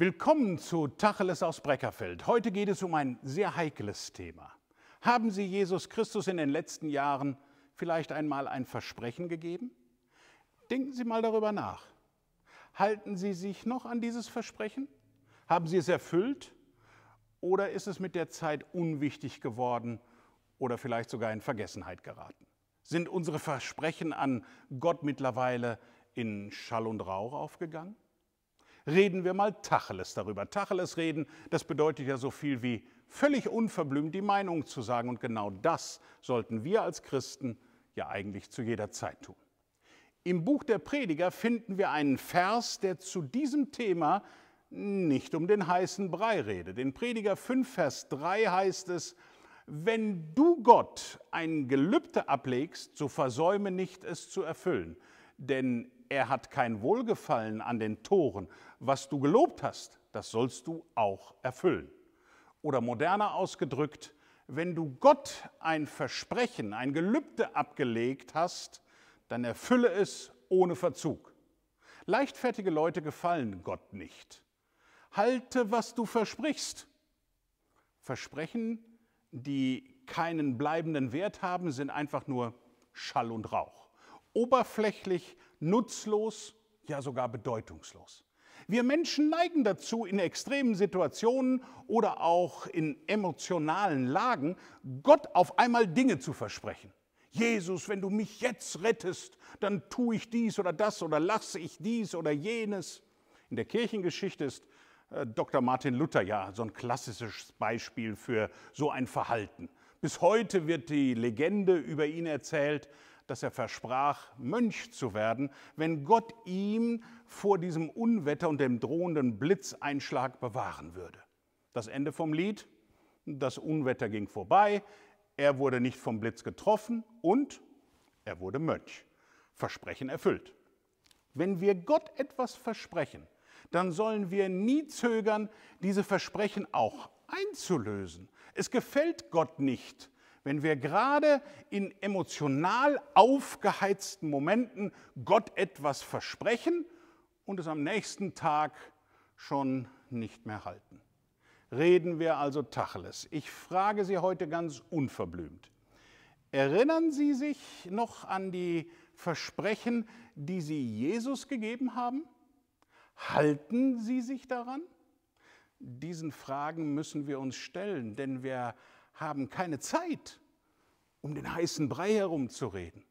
Willkommen zu Tacheles aus Breckerfeld. Heute geht es um ein sehr heikles Thema. Haben Sie Jesus Christus in den letzten Jahren vielleicht einmal ein Versprechen gegeben? Denken Sie mal darüber nach. Halten Sie sich noch an dieses Versprechen? Haben Sie es erfüllt? Oder ist es mit der Zeit unwichtig geworden oder vielleicht sogar in Vergessenheit geraten? Sind unsere Versprechen an Gott mittlerweile in Schall und Rauch aufgegangen? reden wir mal Tacheles darüber. Tacheles reden, das bedeutet ja so viel wie völlig unverblümt die Meinung zu sagen. Und genau das sollten wir als Christen ja eigentlich zu jeder Zeit tun. Im Buch der Prediger finden wir einen Vers, der zu diesem Thema nicht um den heißen Brei redet. In Prediger 5, Vers 3 heißt es, wenn du Gott ein Gelübde ablegst, so versäume nicht, es zu erfüllen, denn er hat kein Wohlgefallen an den Toren. Was du gelobt hast, das sollst du auch erfüllen. Oder moderner ausgedrückt, wenn du Gott ein Versprechen, ein Gelübde abgelegt hast, dann erfülle es ohne Verzug. Leichtfertige Leute gefallen Gott nicht. Halte, was du versprichst. Versprechen, die keinen bleibenden Wert haben, sind einfach nur Schall und Rauch oberflächlich, nutzlos, ja sogar bedeutungslos. Wir Menschen neigen dazu, in extremen Situationen oder auch in emotionalen Lagen Gott auf einmal Dinge zu versprechen. Jesus, wenn du mich jetzt rettest, dann tue ich dies oder das oder lasse ich dies oder jenes. In der Kirchengeschichte ist äh, Dr. Martin Luther ja so ein klassisches Beispiel für so ein Verhalten. Bis heute wird die Legende über ihn erzählt, dass er versprach, Mönch zu werden, wenn Gott ihm vor diesem Unwetter und dem drohenden Blitzeinschlag bewahren würde. Das Ende vom Lied, das Unwetter ging vorbei, er wurde nicht vom Blitz getroffen und er wurde Mönch. Versprechen erfüllt. Wenn wir Gott etwas versprechen, dann sollen wir nie zögern, diese Versprechen auch einzulösen. Es gefällt Gott nicht, wenn wir gerade in emotional aufgeheizten Momenten Gott etwas versprechen und es am nächsten Tag schon nicht mehr halten. Reden wir also Tacheles. Ich frage Sie heute ganz unverblümt. Erinnern Sie sich noch an die Versprechen, die Sie Jesus gegeben haben? Halten Sie sich daran? Diesen Fragen müssen wir uns stellen, denn wir haben keine Zeit, um den heißen Brei herumzureden.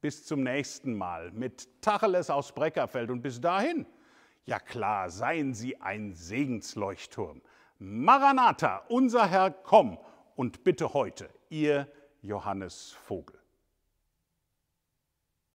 Bis zum nächsten Mal mit Tacheles aus Breckerfeld und bis dahin, ja klar, seien Sie ein Segensleuchtturm. Maranatha, unser Herr, komm und bitte heute, Ihr Johannes Vogel.